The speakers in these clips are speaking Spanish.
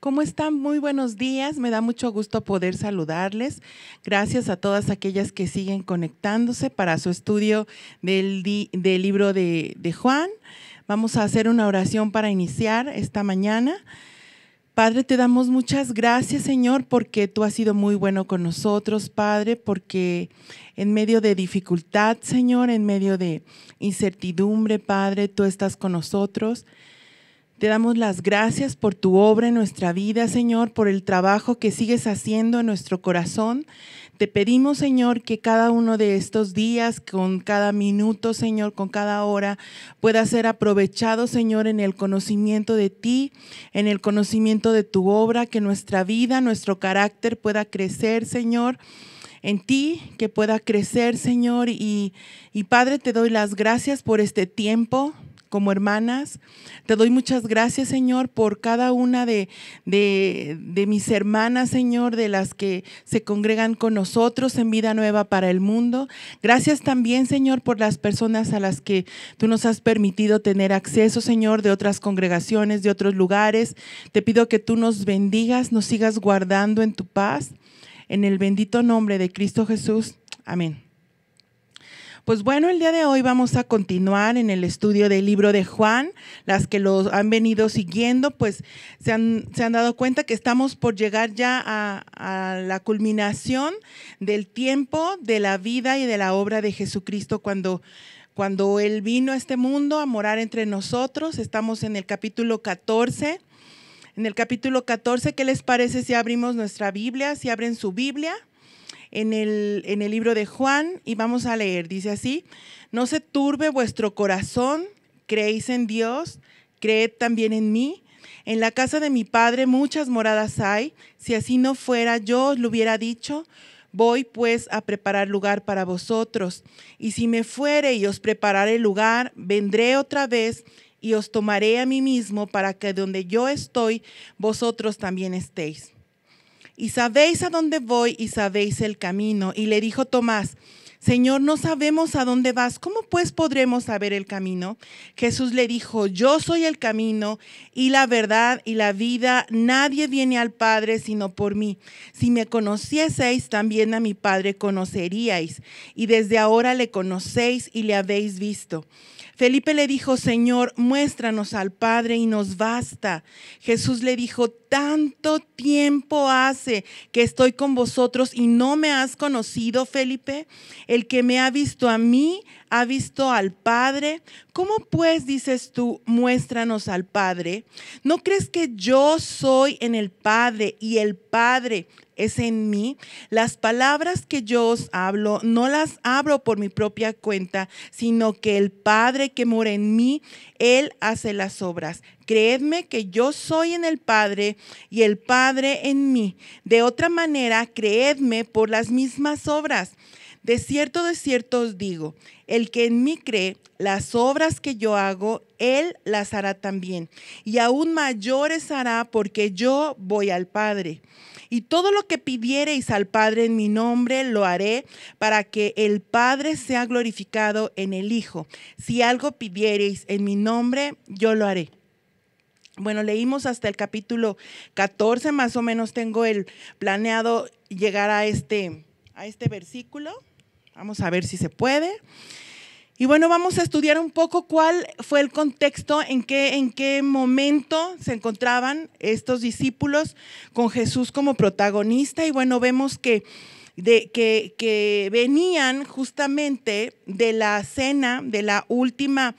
¿Cómo están? Muy buenos días. Me da mucho gusto poder saludarles. Gracias a todas aquellas que siguen conectándose para su estudio del, libro de, de Juan. Vamos a hacer una oración para iniciar esta mañana. Padre, te damos muchas gracias, Señor, porque tú has sido muy bueno con nosotros, Padre, porque en medio de dificultad, Señor, en medio de incertidumbre, Padre, tú estás con nosotros. Te damos las gracias por tu obra en nuestra vida, Señor, por el trabajo que sigues haciendo en nuestro corazón. Te pedimos, Señor, que cada uno de estos días, con cada minuto, Señor, con cada hora, pueda ser aprovechado, Señor, en el conocimiento de ti, en el conocimiento de tu obra, que nuestra vida, nuestro carácter pueda crecer, Señor en ti, que pueda crecer, Señor. Y, Padre, te doy las gracias por este tiempo como hermanas. Te doy muchas gracias, Señor, por cada una de, mis hermanas, Señor, de las que se congregan con nosotros en vida nueva para el mundo. Gracias también, Señor, por las personas a las que tú nos has permitido tener acceso, Señor, de otras congregaciones, de otros lugares. Te pido que tú nos bendigas, nos sigas guardando en tu paz. En el bendito nombre de Cristo Jesús. Amén. Pues bueno, el día de hoy vamos a continuar en el estudio del libro de Juan. Las que los han venido siguiendo, pues se han, dado cuenta que estamos por llegar ya a, la culminación del tiempo, de la vida y de la obra de Jesucristo cuando cuando Él vino a este mundo a morar entre nosotros. Estamos en el capítulo 14. En el capítulo 14, ¿qué les parece si abrimos nuestra Biblia? Si abren su Biblia en el, en el libro de Juan y vamos a leer. Dice así, no se turbe vuestro corazón, creéis en Dios, creed también en mí. En la casa de mi padre muchas moradas hay, si así no fuera yo os lo hubiera dicho. Voy pues a preparar lugar para vosotros. Y si me fuere y os prepararé lugar, vendré otra vez y os tomaré a mí mismo para que donde yo estoy, vosotros también estéis y sabéis a dónde voy y sabéis el camino. Y le dijo Tomás, Señor, no sabemos a dónde vas, ¿cómo pues podremos saber el camino? Jesús le dijo, yo soy el camino y la verdad y la vida, nadie viene al Padre sino por mí. Si me conocieseis, también a mi Padre conoceríais, y desde ahora le conocéis y le habéis visto. Felipe le dijo, Señor, muéstranos al Padre y nos basta. Jesús le dijo, tanto tiempo hace que estoy con vosotros y no me has conocido, Felipe. El que me ha visto a mí, ha visto al Padre. ¿Cómo pues dices tú, muéstranos al Padre? ¿No crees que yo soy en el Padre y el Padre es en mí? Las palabras que yo os hablo no las abro por mi propia cuenta, sino que el Padre que mora en mí, Él hace las obras. Creedme que yo soy en el Padre y el Padre en mí. De otra manera, creedme por las mismas obras. De cierto, de cierto os digo, el que en mí cree, las obras que yo hago, él las hará también. Y aún mayores hará porque yo voy al Padre. Y todo lo que pidiereis al Padre en mi nombre, lo haré para que el Padre sea glorificado en el Hijo. Si algo pidiereis en mi nombre, yo lo haré. Bueno, leímos hasta el capítulo 14, más o menos tengo el planeado llegar a este, a este versículo. Vamos a ver si se puede. Y bueno, vamos a estudiar un poco cuál fue el contexto, en qué, en qué momento se encontraban estos discípulos con Jesús como protagonista. Y bueno, vemos que, de, que, que venían justamente de la cena, de la última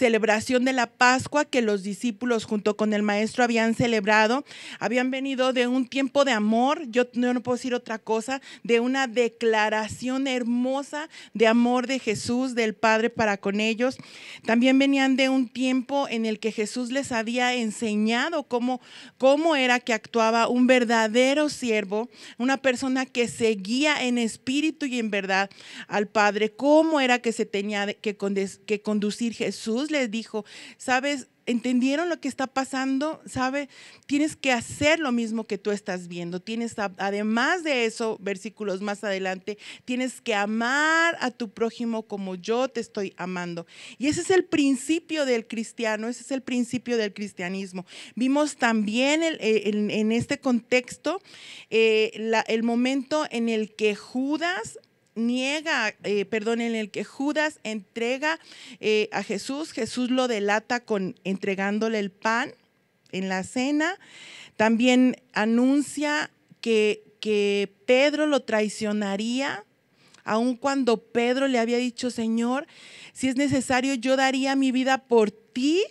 celebración de la Pascua que los discípulos junto con el maestro habían celebrado. Habían venido de un tiempo de amor, yo no, puedo decir otra cosa, de una declaración hermosa de amor de Jesús, del Padre para con ellos. También venían de un tiempo en el que Jesús les había enseñado cómo era que actuaba un verdadero siervo, una persona que seguía en espíritu y en verdad al Padre, cómo era que se tenía que, conducir Jesús les dijo, sabes, entendieron lo que está pasando, ¿sabe? Tienes que hacer lo mismo que tú estás viendo. Tienes, además de eso, versículos más adelante, tienes que amar a tu prójimo como yo te estoy amando. Y ese es el principio del cristiano, ese es el principio del cristianismo. Vimos también eh, en, este contexto eh, el momento en el que Judas niega, eh, perdón, en el que Judas entrega eh, a Jesús, Jesús lo delata con entregándole el pan en la cena. También anuncia que, que Pedro lo traicionaría, aun cuando Pedro le había dicho, Señor, si es necesario, yo daría mi vida por ti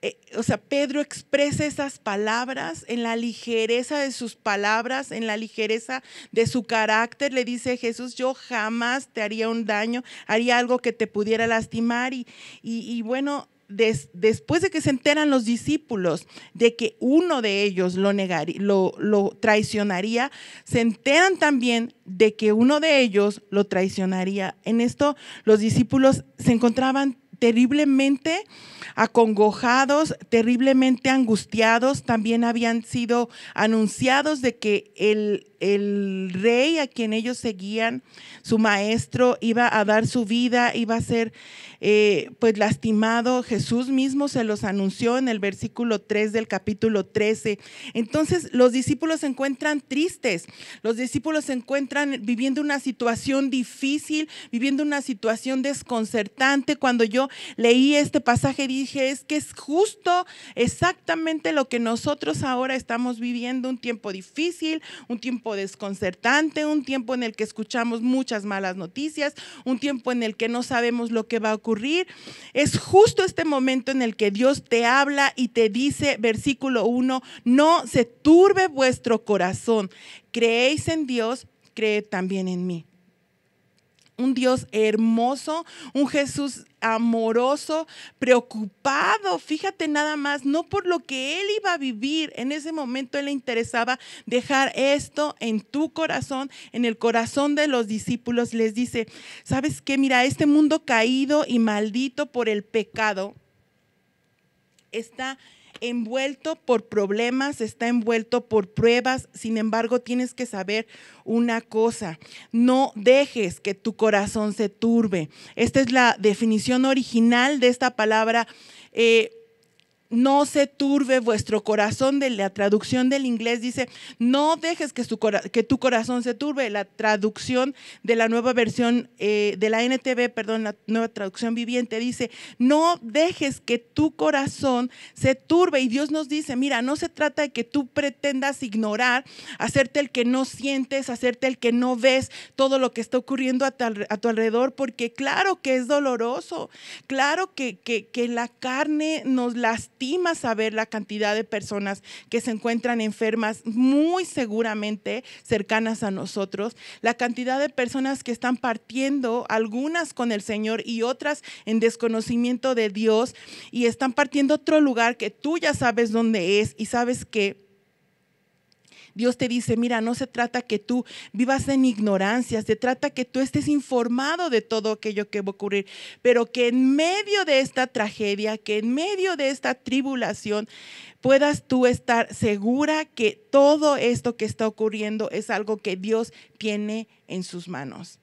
eh, o sea, Pedro expresa esas palabras en la ligereza de sus palabras, en la ligereza de su carácter. Le dice Jesús, yo jamás te haría un daño, haría algo que te pudiera lastimar. Y, y, bueno, después de que se enteran los discípulos de que uno de ellos lo, lo, lo traicionaría, se enteran también de que uno de ellos lo traicionaría. En esto los discípulos se encontraban terriblemente acongojados, terriblemente angustiados. También habían sido anunciados de que el, rey a quien ellos seguían, su maestro, iba a dar su vida, iba a ser eh, pues lastimado. Jesús mismo se los anunció en el versículo 3 del capítulo 13. Entonces los discípulos se encuentran tristes, los discípulos se encuentran viviendo una situación difícil, viviendo una situación desconcertante. Cuando yo leí este pasaje dije, es que es justo exactamente lo que nosotros ahora estamos viviendo, un tiempo difícil, un tiempo desconcertante, un tiempo en el que escuchamos muchas malas noticias, un tiempo en el que no sabemos lo que va a ocurrir es justo este momento en el que Dios te habla y te dice, versículo 1, no se turbe vuestro corazón. Creéis en Dios, creed también en mí un Dios hermoso, un Jesús amoroso, preocupado, fíjate nada más, no por lo que él iba a vivir, en ese momento él le interesaba dejar esto en tu corazón, en el corazón de los discípulos, les dice, ¿sabes qué? Mira, este mundo caído y maldito por el pecado está envuelto por problemas, está envuelto por pruebas, sin embargo tienes que saber una cosa, no dejes que tu corazón se turbe. Esta es la definición original de esta palabra. Eh, no se turbe vuestro corazón, de la traducción del inglés dice, no dejes que, tu corazón se turbe, la traducción de la nueva versión eh, de la NTV, perdón, la nueva traducción viviente dice, no dejes que tu corazón se turbe. Y Dios nos dice, mira, no se trata de que tú pretendas ignorar, hacerte el que no sientes, hacerte el que no ves todo lo que está ocurriendo a tu, alrededor, porque claro que es doloroso, claro que, que la carne nos lastima a saber la cantidad de personas que se encuentran enfermas muy seguramente cercanas a nosotros, la cantidad de personas que están partiendo, algunas con el Señor y otras en desconocimiento de Dios, y están partiendo otro lugar que tú ya sabes dónde es y sabes que Dios te dice, mira, no se trata que tú vivas en ignorancia, se trata que tú estés informado de todo aquello que va a ocurrir, pero que en medio de esta tragedia, que en medio de esta tribulación, puedas tú estar segura que todo esto que está ocurriendo es algo que Dios tiene en sus manos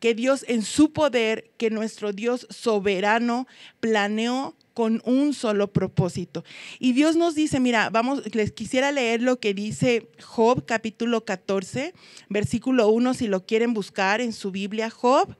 que Dios en su poder, que nuestro Dios soberano planeó con un solo propósito. Y Dios nos dice, mira, vamos, les quisiera leer lo que dice Job capítulo 14, versículo 1, si lo quieren buscar en su Biblia, Job.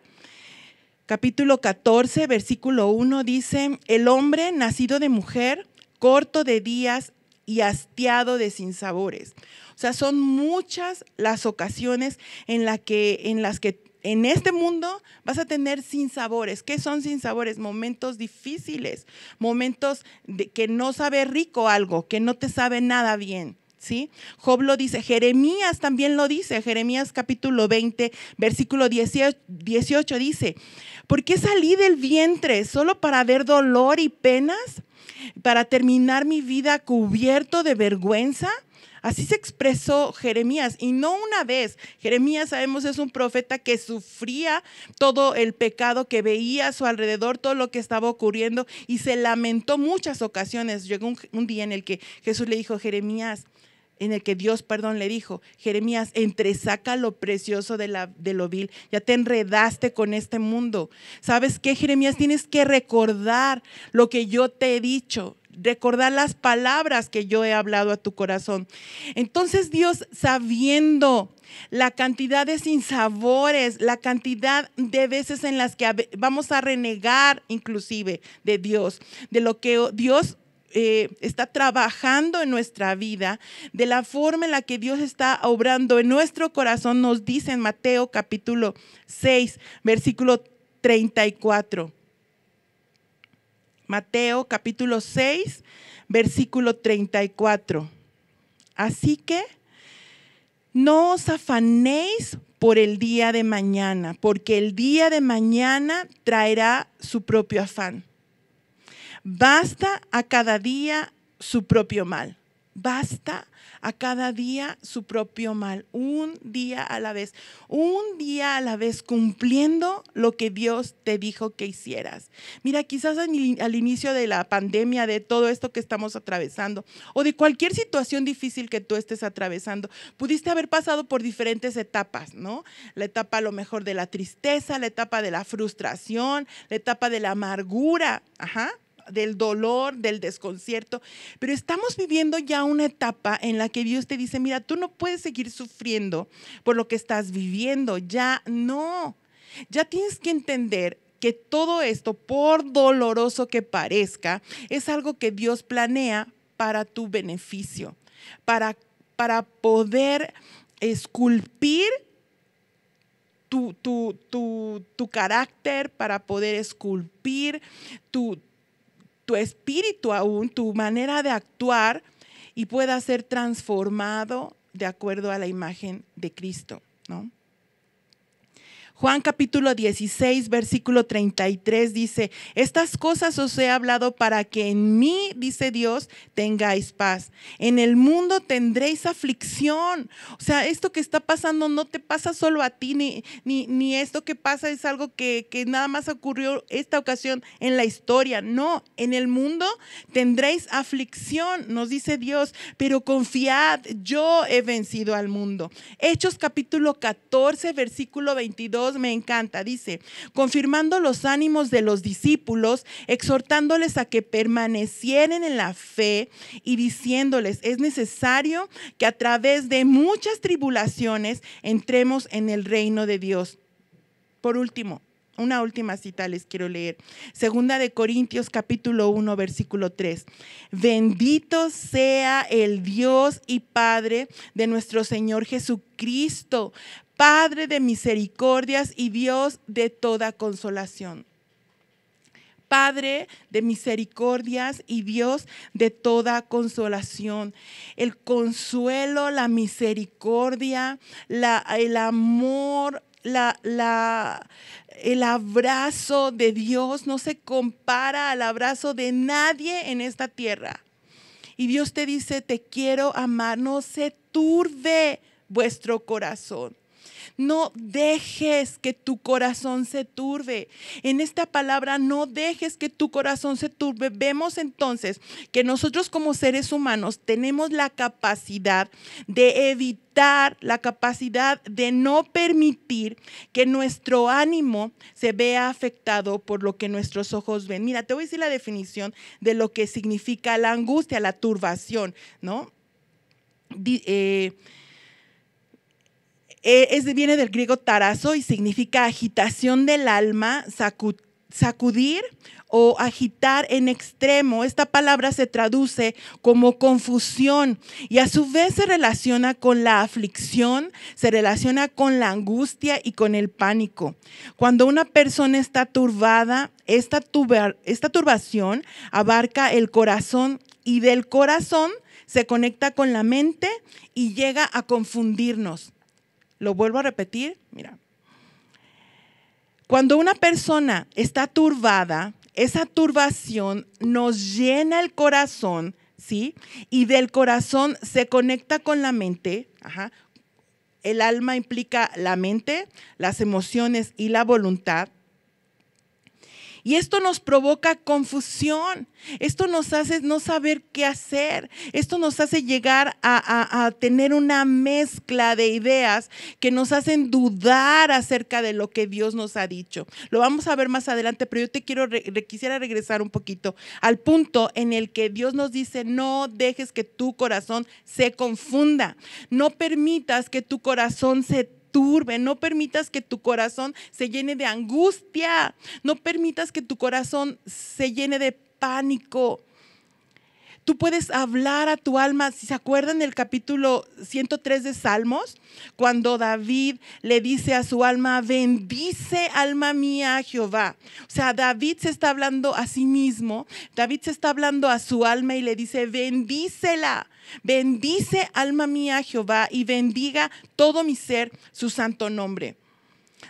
Capítulo 14, versículo 1 dice, el hombre nacido de mujer, corto de días y hastiado de sinsabores. O sea, son muchas las ocasiones en, la que, en las que en este mundo vas a tener sinsabores. ¿Qué son sinsabores? Momentos difíciles, momentos de que no sabe rico algo, que no te sabe nada bien. ¿Sí? Job lo dice, Jeremías también lo dice, Jeremías capítulo 20, versículo 18 dice, ¿por qué salí del vientre solo para ver dolor y penas? ¿Para terminar mi vida cubierto de vergüenza? Así se expresó Jeremías y no una vez. Jeremías sabemos es un profeta que sufría todo el pecado que veía a su alrededor, todo lo que estaba ocurriendo y se lamentó muchas ocasiones. Llegó un, día en el que Jesús le dijo, Jeremías, en el que Dios, perdón, le dijo, Jeremías, entresaca lo precioso de, de lo vil, ya te enredaste con este mundo. ¿Sabes qué, Jeremías? Tienes que recordar lo que yo te he dicho recordar las palabras que yo he hablado a tu corazón. Entonces Dios, sabiendo la cantidad de sinsabores, la cantidad de veces en las que vamos a renegar inclusive de Dios, de lo que Dios eh, está trabajando en nuestra vida, de la forma en la que Dios está obrando en nuestro corazón, nos dice en Mateo capítulo 6, versículo 34. Mateo capítulo 6, versículo 34. Así que no os afanéis por el día de mañana, porque el día de mañana traerá su propio afán. Basta a cada día su propio mal. Basta a cada día su propio mal, un día a la vez, un día a la vez cumpliendo lo que Dios te dijo que hicieras. Mira, quizás al inicio de la pandemia, de todo esto que estamos atravesando, o de cualquier situación difícil que tú estés atravesando, pudiste haber pasado por diferentes etapas, ¿no? La etapa a lo mejor de la tristeza, la etapa de la frustración, la etapa de la amargura, ajá del dolor, del desconcierto, pero estamos viviendo ya una etapa en la que Dios te dice, mira, tú no puedes seguir sufriendo por lo que estás viviendo, ya no, ya tienes que entender que todo esto, por doloroso que parezca, es algo que Dios planea para tu beneficio, para, para poder esculpir tu, tu, tu, tu, carácter, para poder esculpir tu, tu espíritu aún, tu manera de actuar y pueda ser transformado de acuerdo a la imagen de Cristo, ¿no? Juan capítulo 16, versículo 33 dice, estas cosas os he hablado para que en mí, dice Dios, tengáis paz. En el mundo tendréis aflicción. O sea, esto que está pasando no te pasa solo a ti, ni, ni, esto que pasa es algo que, que nada más ocurrió esta ocasión en la historia. No, en el mundo tendréis aflicción, nos dice Dios, pero confiad, yo he vencido al mundo. Hechos capítulo 14, versículo 22 me encanta, dice, confirmando los ánimos de los discípulos, exhortándoles a que permanecieran en la fe y diciéndoles, es necesario que a través de muchas tribulaciones entremos en el reino de Dios. Por último, una última cita les quiero leer. Segunda de Corintios capítulo 1 versículo 3. Bendito sea el Dios y Padre de nuestro Señor Jesucristo, Padre de misericordias y Dios de toda consolación. Padre de misericordias y Dios de toda consolación. El consuelo, la misericordia, el amor, el abrazo de Dios no se compara al abrazo de nadie en esta tierra. Y Dios te dice, te quiero amar, no se turbe vuestro corazón. No dejes que tu corazón se turbe. En esta palabra, no dejes que tu corazón se turbe. Vemos entonces que nosotros como seres humanos tenemos la capacidad de evitar, la capacidad de no permitir que nuestro ánimo se vea afectado por lo que nuestros ojos ven. Mira, te voy a decir la definición de lo que significa la angustia, la turbación, ¿no? Eh, eh, es, viene del griego tarazo y significa agitación del alma, sacudir o agitar en extremo. Esta palabra se traduce como confusión y a su vez se relaciona con la aflicción, se relaciona con la angustia y con el pánico. Cuando una persona está turbada, esta turbación abarca el corazón y del corazón se conecta con la mente y llega a confundirnos. Lo vuelvo a repetir, mira. Cuando una persona está turbada, esa turbación nos llena el corazón, ¿sí? Y del corazón se conecta con la mente, El alma implica la mente, las emociones y la voluntad. Y esto nos provoca confusión, esto nos hace no saber qué hacer, esto nos hace llegar a, tener una mezcla de ideas que nos hacen dudar acerca de lo que Dios nos ha dicho. Lo vamos a ver más adelante, pero yo te quiero, quisiera regresar un poquito al punto en el que Dios nos dice, no dejes que tu corazón se confunda, no permitas que tu corazón se no permitas que tu corazón se llene de angustia, no permitas que tu corazón se llene de pánico. Tú puedes hablar a tu alma. Si se acuerdan el capítulo 103 de Salmos, cuando David le dice a su alma, bendice alma mía Jehová. O sea, David se está hablando a sí mismo. David se está hablando a su alma y le dice, bendícela. Bendice alma mía Jehová y bendiga todo mi ser su santo nombre.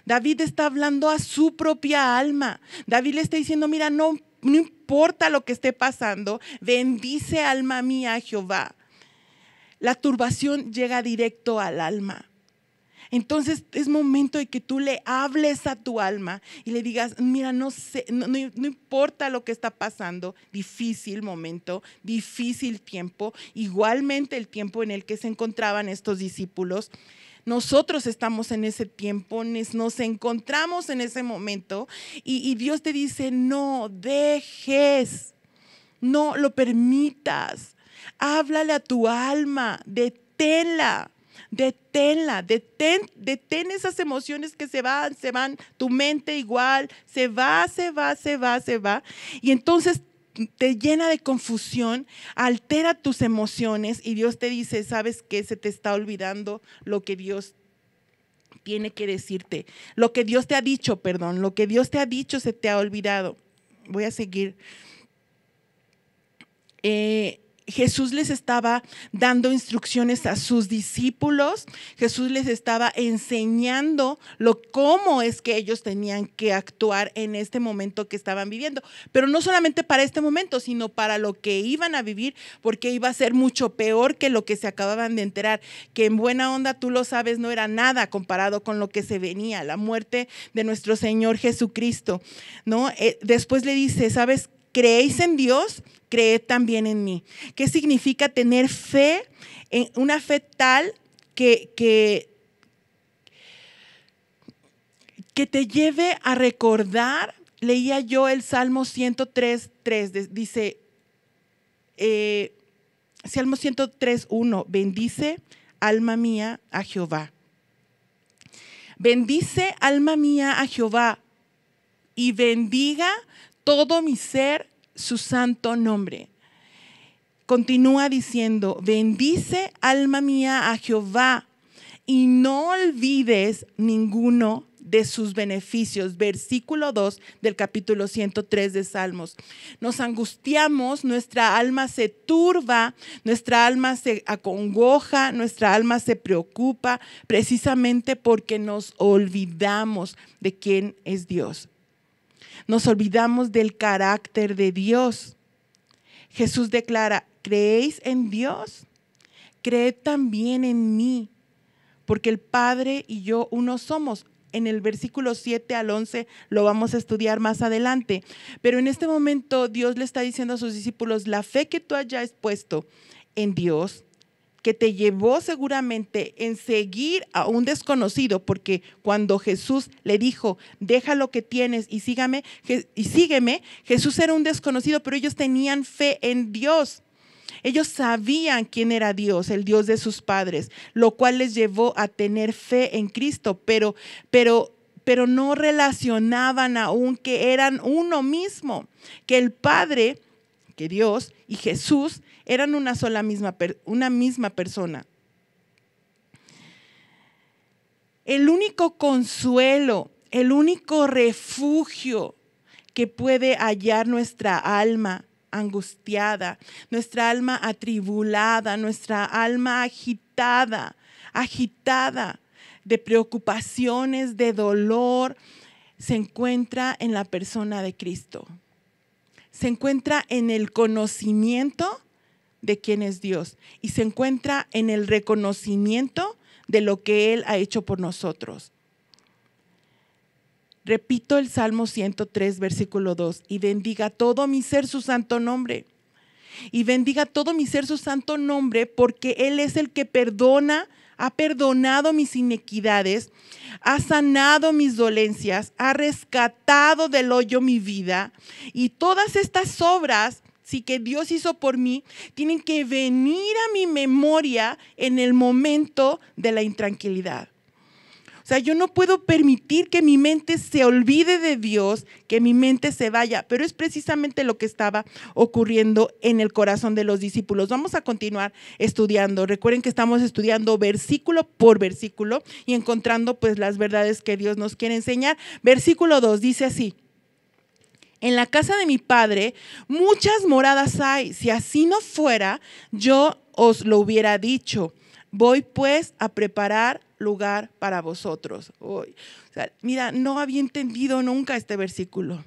David está hablando a su propia alma. David le está diciendo, mira, no no importa lo que esté pasando, bendice alma mía Jehová. La turbación llega directo al alma. Entonces es momento de que tú le hables a tu alma y le digas, mira, no sé, no, importa lo que está pasando, difícil momento, difícil tiempo, igualmente el tiempo en el que se encontraban estos discípulos. Nosotros estamos en ese tiempo, nos encontramos en ese momento y, Dios te dice, no dejes, no lo permitas. Háblale a tu alma, deténla deténla, detén, detén esas emociones que se van, se van, tu mente igual, se va, se va, se va, se va. Y entonces te llena de confusión, altera tus emociones y Dios te dice, sabes que se te está olvidando lo que Dios tiene que decirte, lo que Dios te ha dicho, perdón, lo que Dios te ha dicho se te ha olvidado. Voy a seguir. Eh, Jesús les estaba dando instrucciones a sus discípulos, Jesús les estaba enseñando lo, cómo es que ellos tenían que actuar en este momento que estaban viviendo, pero no solamente para este momento, sino para lo que iban a vivir, porque iba a ser mucho peor que lo que se acababan de enterar, que en buena onda tú lo sabes, no era nada comparado con lo que se venía, la muerte de nuestro Señor Jesucristo, ¿no? Eh, después le dice, ¿sabes creéis en Dios, creed también en mí. ¿Qué significa tener fe? En una fe tal que, que, te lleve a recordar, leía yo el Salmo 103, dice, eh, Salmo 103.1. bendice alma mía a Jehová. Bendice alma mía a Jehová y bendiga todo mi ser su santo nombre. Continúa diciendo, bendice alma mía a Jehová y no olvides ninguno de sus beneficios. Versículo 2 del capítulo 103 de Salmos. Nos angustiamos, nuestra alma se turba, nuestra alma se acongoja, nuestra alma se preocupa, precisamente porque nos olvidamos de quién es Dios. Nos olvidamos del carácter de Dios. Jesús declara, ¿creéis en Dios? Creed también en mí, porque el Padre y yo uno somos. En el versículo 7 al 11 lo vamos a estudiar más adelante. Pero en este momento Dios le está diciendo a sus discípulos, la fe que tú hayas puesto en Dios, que te llevó seguramente en seguir a un desconocido, porque cuando Jesús le dijo, deja lo que tienes y sígame, y sígueme, Jesús era un desconocido, pero ellos tenían fe en Dios. Ellos sabían quién era Dios, el Dios de sus padres, lo cual les llevó a tener fe en Cristo, pero pero pero no relacionaban aún que eran uno mismo, que el Padre, que Dios y Jesús eran una sola misma, una misma persona. El único consuelo, el único refugio que puede hallar nuestra alma angustiada, nuestra alma atribulada, nuestra alma agitada, agitada de preocupaciones, de dolor, se encuentra en la persona de Cristo. Se encuentra en el conocimiento de quién es Dios y se encuentra en el reconocimiento de lo que Él ha hecho por nosotros. Repito el Salmo 103, versículo 2, y bendiga todo mi ser su santo nombre. Y bendiga todo mi ser su santo nombre, porque Él es el que perdona, ha perdonado mis inequidades, ha sanado mis dolencias, ha rescatado del hoyo mi vida. Y todas estas obras sí que Dios hizo por mí, tienen que venir a mi memoria en el momento de la intranquilidad. O sea, yo no puedo permitir que mi mente se olvide de Dios, que mi mente se vaya, pero es precisamente lo que estaba ocurriendo en el corazón de los discípulos. Vamos a continuar estudiando. Recuerden que estamos estudiando versículo por versículo y encontrando pues las verdades que Dios nos quiere enseñar. Versículo 2 dice así: en la casa de mi padre muchas moradas hay. Si así no fuera, yo os lo hubiera dicho. Voy pues a preparar lugar para vosotros. mira, no había entendido nunca este versículo.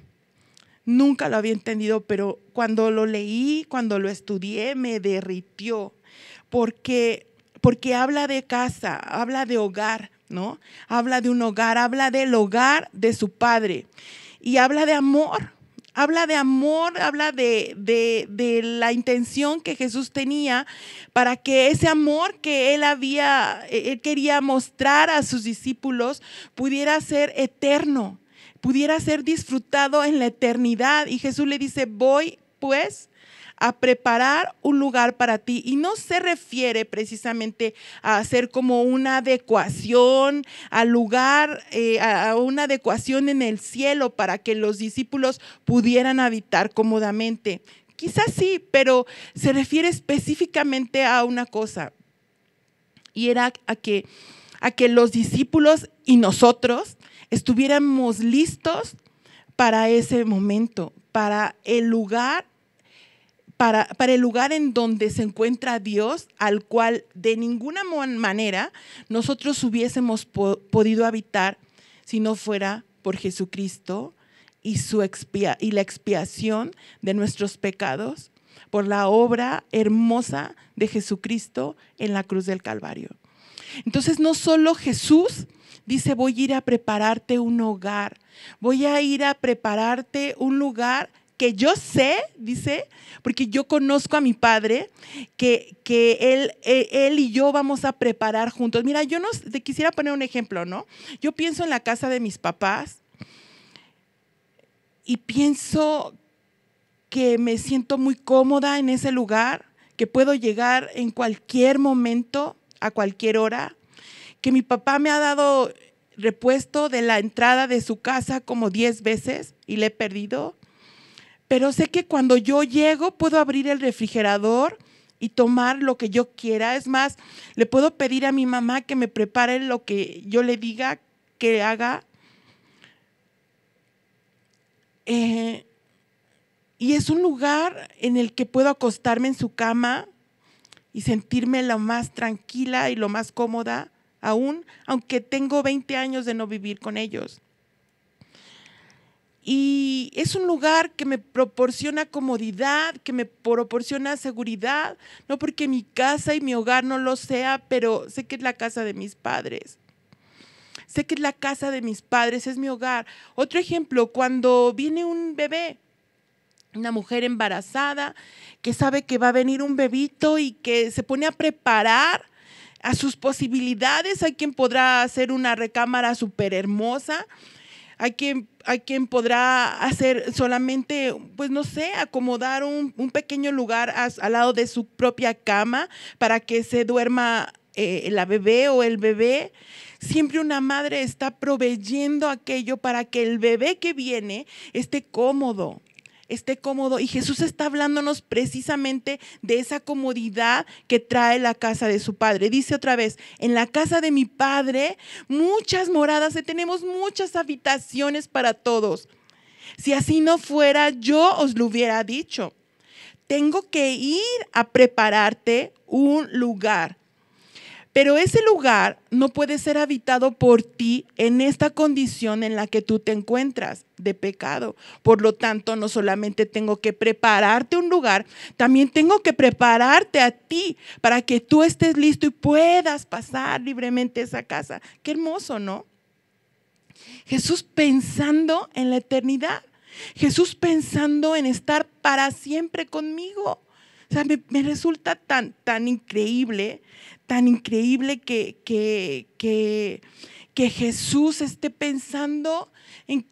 Nunca lo había entendido, pero cuando lo leí, cuando lo estudié, me derritió. Porque, porque habla de casa, habla de hogar, ¿no? Habla de un hogar, habla del hogar de su padre. Y habla de amor, Habla de amor, habla de, la intención que Jesús tenía para que ese amor que él había, eh, él quería mostrar a sus discípulos pudiera ser eterno, pudiera ser disfrutado en la eternidad. Y Jesús le dice, voy pues a preparar un lugar para ti. Y no se refiere precisamente a hacer como una adecuación al lugar, eh, a una adecuación en el cielo para que los discípulos pudieran habitar cómodamente. Quizás sí, pero se refiere específicamente a una cosa. Y era a que, a que los discípulos y nosotros estuviéramos listos para ese momento, para el lugar para, el lugar en donde se encuentra Dios, al cual de ninguna manera nosotros hubiésemos podido habitar si no fuera por Jesucristo y, su y la expiación de nuestros pecados por la obra hermosa de Jesucristo en la cruz del Calvario. Entonces no solo Jesús dice, voy a ir a prepararte un hogar, voy a ir a prepararte un lugar yo sé, dice, porque yo conozco a mi padre, que, que él, e, él y yo vamos a preparar juntos. Mira, yo te quisiera poner un ejemplo, ¿no? Yo pienso en la casa de mis papás y pienso que me siento muy cómoda en ese lugar, que puedo llegar en cualquier momento, a cualquier hora, que mi papá me ha dado repuesto de la entrada de su casa como 10 veces y le he perdido, pero sé que cuando yo llego puedo abrir el refrigerador y tomar lo que yo quiera. Es más, le puedo pedir a mi mamá que me prepare lo que yo le diga que haga. Eh, y es un lugar en el que puedo acostarme en su cama y sentirme lo más tranquila y lo más cómoda aún, aunque tengo 20 años de no vivir con ellos. Y es un lugar que me proporciona comodidad, que me proporciona seguridad, no porque mi casa y mi hogar no lo sea, pero sé que es la casa de mis padres. Sé que es la casa de mis padres, es mi hogar. Otro ejemplo, cuando viene un bebé, una mujer embarazada que sabe que va a venir un bebito y que se pone a preparar a sus posibilidades, hay quien podrá hacer una recámara súper hermosa, hay quien, hay quien podrá hacer solamente, pues no sé, acomodar un, pequeño lugar al lado de su propia cama para que se duerma eh, la bebé o el bebé. Siempre una madre está proveyendo aquello para que el bebé que viene esté cómodo, esté cómodo. Y Jesús está hablándonos precisamente de esa comodidad que trae la casa de su padre. Dice otra vez, en la casa de mi padre muchas moradas, eh, tenemos muchas habitaciones para todos. Si así no fuera, yo os lo hubiera dicho. Tengo que ir a prepararte un lugar. Pero ese lugar no puede ser habitado por ti en esta condición en la que tú te encuentras de pecado. Por lo tanto, no solamente tengo que prepararte un lugar, también tengo que prepararte a ti para que tú estés listo y puedas pasar libremente esa casa. Qué hermoso, ¿no? Jesús pensando en la eternidad. Jesús pensando en estar para siempre conmigo. O sea, me, resulta tan, tan increíble, tan increíble que, que, Jesús esté pensando en,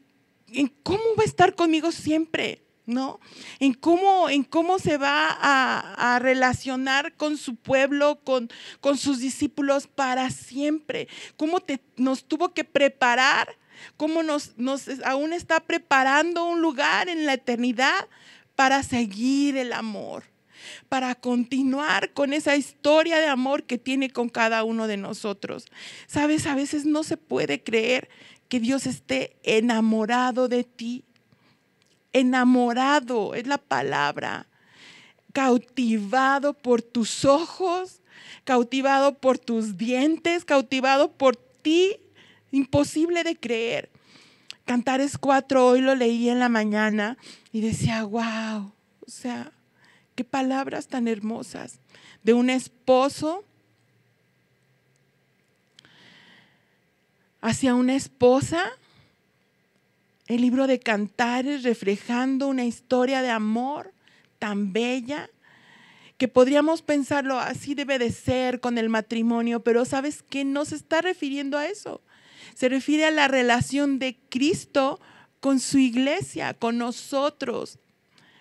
cómo va a estar conmigo siempre, ¿no? En cómo, en cómo se va a, relacionar con su pueblo, con, con sus discípulos para siempre. Cómo te, nos tuvo que preparar, cómo nos, nos aún está preparando un lugar en la eternidad para seguir el amor para continuar con esa historia de amor que tiene con cada uno de nosotros. Sabes, a veces no se puede creer que Dios esté enamorado de ti. Enamorado es la palabra. Cautivado por tus ojos, cautivado por tus dientes, cautivado por ti. Imposible de creer. Cantares cuatro hoy lo leí en la mañana y decía, wow, o sea, Qué palabras tan hermosas de un esposo hacia una esposa. El libro de Cantares reflejando una historia de amor tan bella que podríamos pensarlo así debe de ser con el matrimonio, pero ¿sabes qué? No se está refiriendo a eso. Se refiere a la relación de Cristo con su iglesia, con nosotros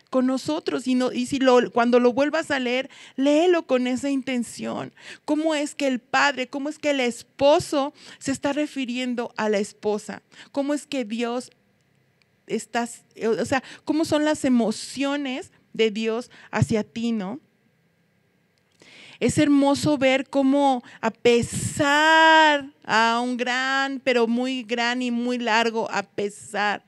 con nosotros y, no, y si lo, cuando lo vuelvas a leer, léelo con esa intención. ¿Cómo es que el padre, cómo es que el esposo se está refiriendo a la esposa? ¿Cómo es que Dios está, o sea, cómo son las emociones de Dios hacia ti, no? Es hermoso ver cómo a pesar a un gran, pero muy gran y muy largo, a pesar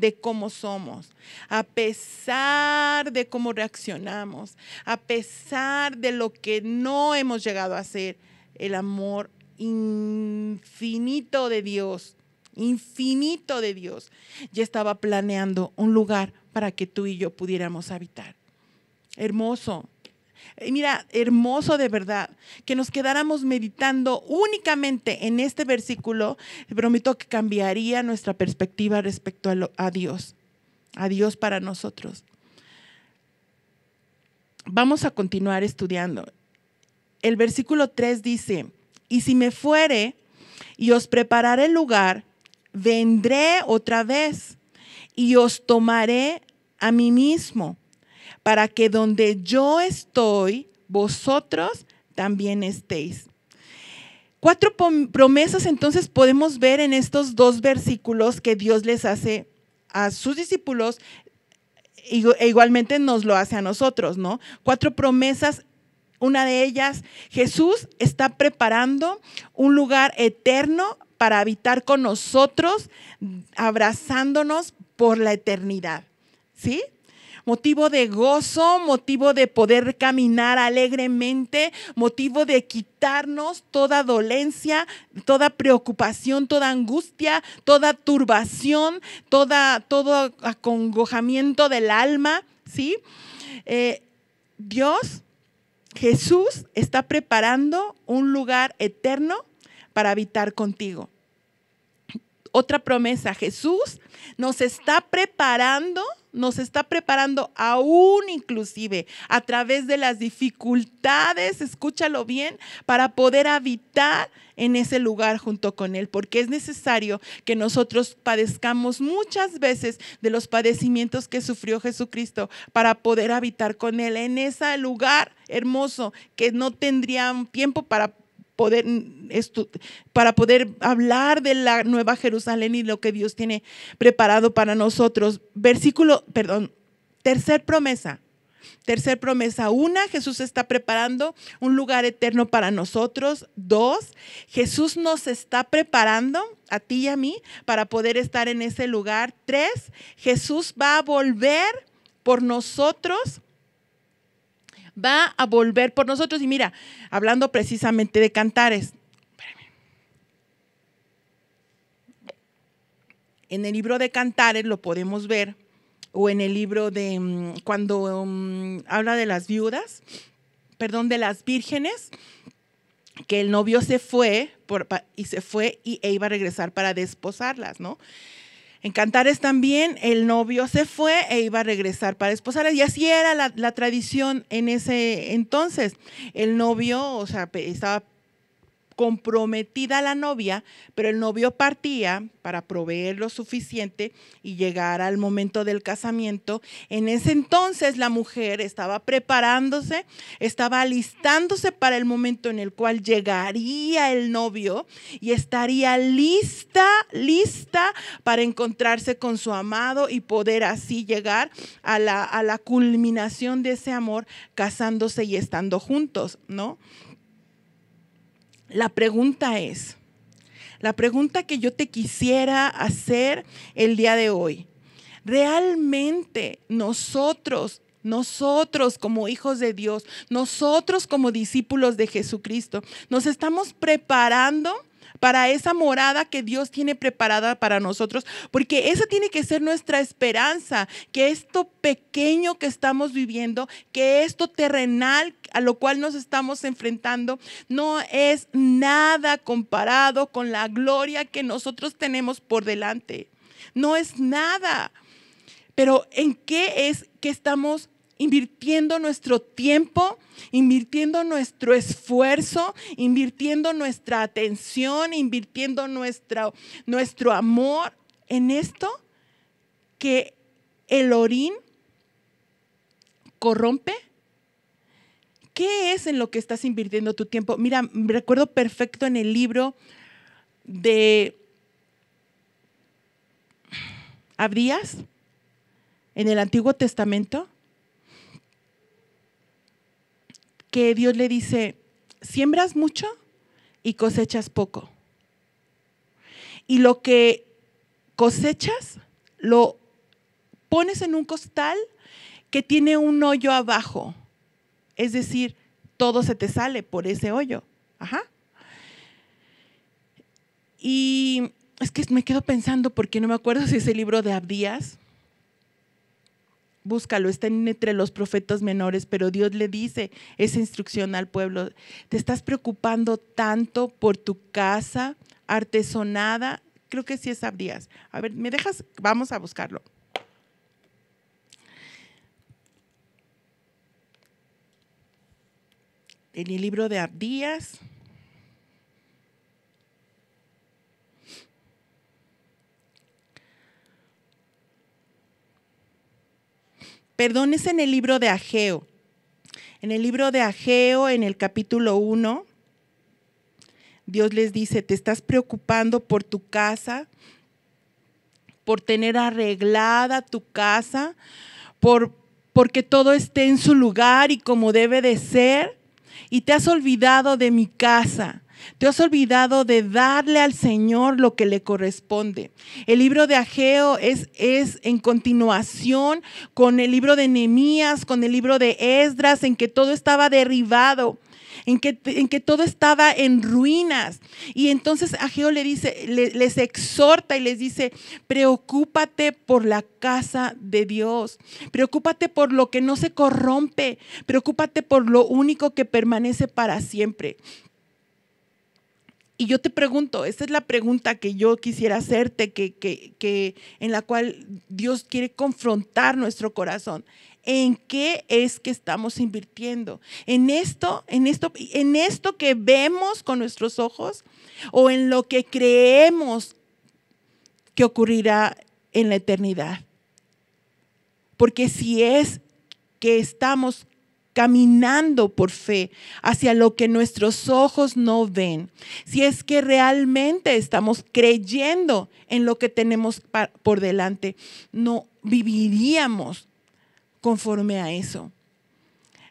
de cómo somos, a pesar de cómo reaccionamos, a pesar de lo que no hemos llegado a hacer. El amor infinito de Dios, infinito de Dios, ya estaba planeando un lugar para que tú y yo pudiéramos habitar. Hermoso, eh, mira, hermoso de verdad, que nos quedáramos meditando únicamente en este versículo, prometo que cambiaría nuestra perspectiva respecto a, Dios, a Dios para nosotros. Vamos a continuar estudiando. El versículo 3 dice, y si me fuere y os prepararé el lugar, vendré otra vez y os tomaré a mí mismo para que donde yo estoy, vosotros también estéis. Cuatro promesas entonces podemos ver en estos dos versículos que Dios les hace a sus discípulos e igualmente nos lo hace a nosotros, ¿no? Cuatro promesas una de ellas, Jesús está preparando un lugar eterno para habitar con nosotros, abrazándonos por la eternidad. ¿Sí? motivo de gozo, motivo de poder caminar alegremente, motivo de quitarnos toda dolencia, toda preocupación, toda angustia, toda turbación, toda, todo acongojamiento del alma, ¿sí? Eh, Dios, Jesús está preparando un lugar eterno para habitar contigo. Otra promesa, Jesús nos está preparando nos está preparando aún inclusive a través de las dificultades, escúchalo bien, para poder habitar en ese lugar junto con Él, porque es necesario que nosotros padezcamos muchas veces de los padecimientos que sufrió Jesucristo para poder habitar con Él en ese lugar hermoso que no tendrían tiempo para poder, para poder hablar de la Nueva Jerusalén y lo que Dios tiene preparado para nosotros. Versículo, perdón, tercer promesa. Tercer promesa, una, Jesús está preparando un lugar eterno para nosotros. Dos, Jesús nos está preparando a ti y a mí para poder estar en ese lugar. Tres, Jesús va a volver por nosotros va a volver por nosotros. Y mira, hablando precisamente de cantares, en el libro de cantares lo podemos ver, o en el libro de mm, cuando mm, habla de las viudas, perdón, de las vírgenes, que el novio se fue por, y se fue y e iba a regresar para desposarlas, ¿no? En Cantares también el novio se fue e iba a regresar para esposar. Y así era la, la tradición en ese entonces. El novio, o sea, estaba comprometida la novia, pero el novio partía para proveer lo suficiente y llegar al momento del casamiento. En ese entonces la mujer estaba preparándose, estaba alistándose para el momento en el cual llegaría el novio y estaría lista, lista para encontrarse con su amado y poder así llegar a la, a la culminación de ese amor casándose y estando juntos, ¿no? La pregunta es, la pregunta que yo te quisiera hacer el día de hoy, ¿realmente nosotros nosotros como hijos de Dios, nosotros como discípulos de Jesucristo, nos estamos preparando para esa morada que Dios tiene preparada para nosotros, porque esa tiene que ser nuestra esperanza, que esto pequeño que estamos viviendo, que esto terrenal a lo cual nos estamos enfrentando, no es nada comparado con la gloria que nosotros tenemos por delante. No es nada. Pero ¿en qué es que estamos invirtiendo nuestro tiempo, invirtiendo nuestro esfuerzo, invirtiendo nuestra atención, invirtiendo nuestro amor en esto que el orín corrompe? ¿Qué es en lo que estás invirtiendo tu tiempo? Mira, me recuerdo perfecto en el libro de Abrías, en el Antiguo Testamento, que Dios le dice, siembras mucho y cosechas poco. Y lo que cosechas lo pones en un costal que tiene un hoyo abajo. Es decir, todo se te sale por ese hoyo. Y es que me quedo pensando, porque no me acuerdo si es el libro de Abdías, búscalo, está entre los profetas menores, pero Dios le dice esa instrucción al pueblo. Te estás preocupando tanto por tu casa artesonada, creo que sí es Abdías. A ver, ¿me dejas? Vamos a buscarlo. En el libro de Abdías, Perdón es en el libro de Ageo. En el libro de Ageo, en el capítulo 1, Dios les dice, te estás preocupando por tu casa, por tener arreglada tu casa, porque todo esté en su lugar y como debe de ser, y te has olvidado de mi casa, te has olvidado de darle al Señor lo que le corresponde. El libro de Ageo es, es en continuación con el libro de Nehemías, con el libro de Esdras, en que todo estaba derribado. En que, en que, todo estaba en ruinas. Y entonces Ageo le dice, les exhorta y les dice, preocúpate por la casa de Dios, preocúpate por lo que no se corrompe, preocúpate por lo único que permanece para siempre. Y yo te pregunto, esta es la pregunta que yo quisiera hacerte, que, en la cual Dios quiere confrontar nuestro corazón. ¿En qué es que estamos invirtiendo? ¿En esto, en esto, en esto que vemos con nuestros ojos o en lo que creemos que ocurrirá en la eternidad? Porque si es que estamos caminando por fe hacia lo que nuestros ojos no ven, si es que realmente estamos creyendo en lo que tenemos por delante, no viviríamos conforme a eso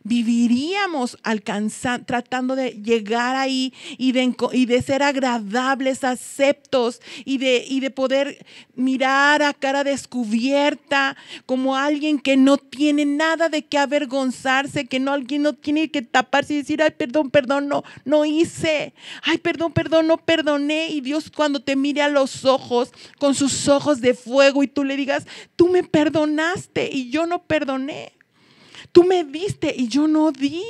viviríamos alcanzando, tratando de llegar ahí y de, ser agradables, aceptos y de, de poder mirar a cara descubierta como alguien que no tiene nada de qué avergonzarse, que no alguien no tiene que taparse y decir, ay, perdón, perdón, no, no hice, ay, perdón, perdón, no perdoné. Y Dios cuando te mire a los ojos con sus ojos de fuego y tú le digas, tú me perdonaste y yo no perdoné. Tú me diste y yo no di.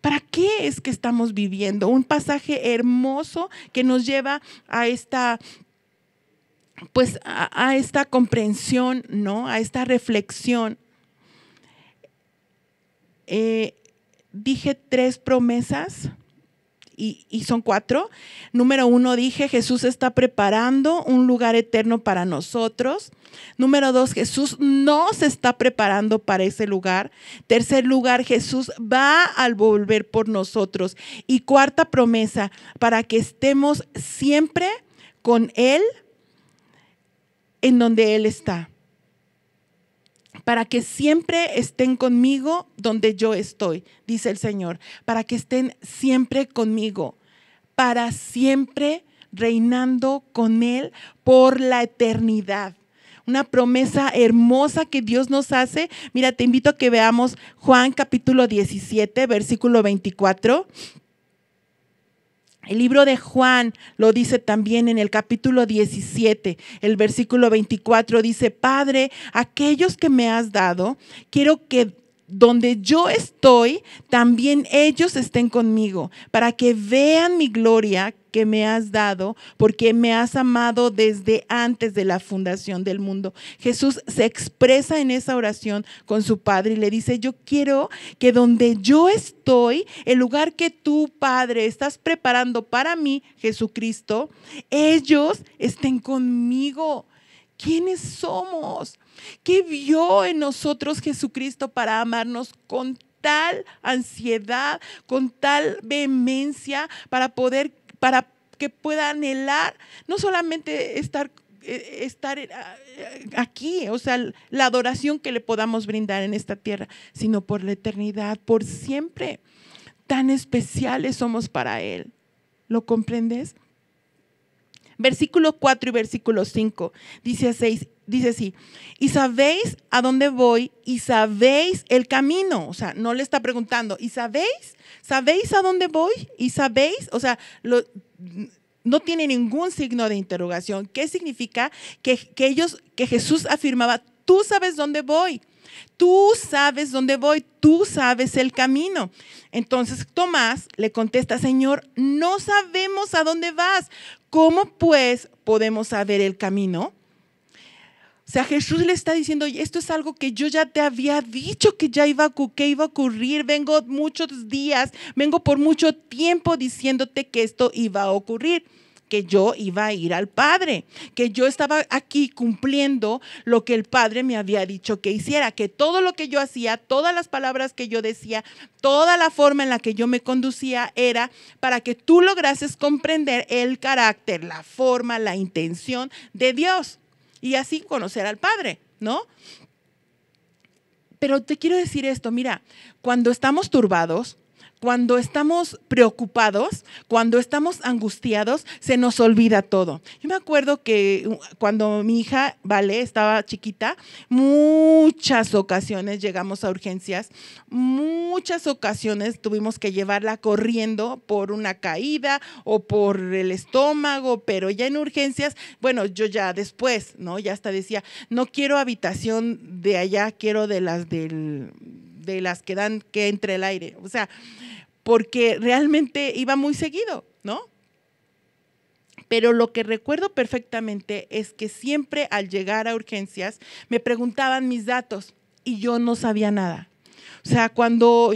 ¿Para qué es que estamos viviendo? Un pasaje hermoso que nos lleva a esta pues a, esta comprensión, ¿no? A esta reflexión. Eh, dije tres promesas y son cuatro. Número uno, dije, Jesús está preparando un lugar eterno para nosotros. Número dos, Jesús no se está preparando para ese lugar. Tercer lugar, Jesús va al volver por nosotros. Y cuarta promesa, para que estemos siempre con Él en donde Él está. Para que siempre estén conmigo donde yo estoy, dice el Señor. Para que estén siempre conmigo. Para siempre reinando con Él por la eternidad una promesa hermosa que Dios nos hace. Mira, te invito a que veamos Juan capítulo 17, versículo 24. El libro de Juan lo dice también en el capítulo 17, el versículo 24 dice, Padre, aquellos que me has dado, quiero que donde yo estoy, también ellos estén conmigo, para que vean mi gloria que me has dado, porque me has amado desde antes de la fundación del mundo. Jesús se expresa en esa oración con su Padre y le dice, yo quiero que donde yo estoy, el lugar que tú, Padre, estás preparando para mí, Jesucristo, ellos estén conmigo. ¿Quiénes somos? ¿Qué vio en nosotros Jesucristo para amarnos con tal ansiedad, con tal vehemencia para poder, para que pueda anhelar no solamente estar eh, estar eh, aquí, o sea, la adoración que le podamos brindar en esta tierra, sino por la eternidad, por siempre. Tan especiales somos para Él. ¿Lo comprendes? Versículo 4 y versículo 5 dice, dice así, y sabéis a dónde voy y sabéis el camino. O sea, no le está preguntando, ¿y sabéis? ¿Sabéis a dónde voy? ¿Y sabéis? O sea, no tiene ningún signo de interrogación. ¿Qué significa? Que, que ellos, que Jesús afirmaba, tú sabes dónde voy. Tú sabes dónde voy, tú sabes el camino. Entonces Tomás le contesta, Señor, no sabemos a dónde vas. ¿Cómo pues podemos saber el camino? O sea, Jesús le está diciendo, esto es algo que yo ya te había dicho que ya iba a, que iba a ocurrir. Vengo muchos días, vengo por mucho tiempo diciéndote que esto iba a ocurrir que yo iba a ir al Padre, que yo estaba aquí cumpliendo lo que el Padre me había dicho que hiciera, que todo lo que yo hacía, todas las palabras que yo decía, toda la forma en la que yo me conducía era para que tú lograses comprender el carácter, la forma, la intención de Dios y así conocer al Padre, ¿no? Pero te quiero decir esto, mira, cuando estamos turbados, cuando estamos preocupados, cuando estamos angustiados, se nos olvida todo. Yo me acuerdo que uh, cuando mi hija, vale, estaba chiquita, muchas ocasiones llegamos a urgencias, muchas ocasiones tuvimos que llevarla corriendo por una caída o por el estómago, pero ya en urgencias, bueno, yo ya después, ¿no? Ya hasta decía, no quiero habitación de allá, quiero de las del de las que dan que entre el aire. O sea, porque realmente iba muy seguido, ¿no? Pero lo que recuerdo perfectamente es que siempre al llegar a urgencias me preguntaban mis datos y yo no sabía nada. O sea, cuando,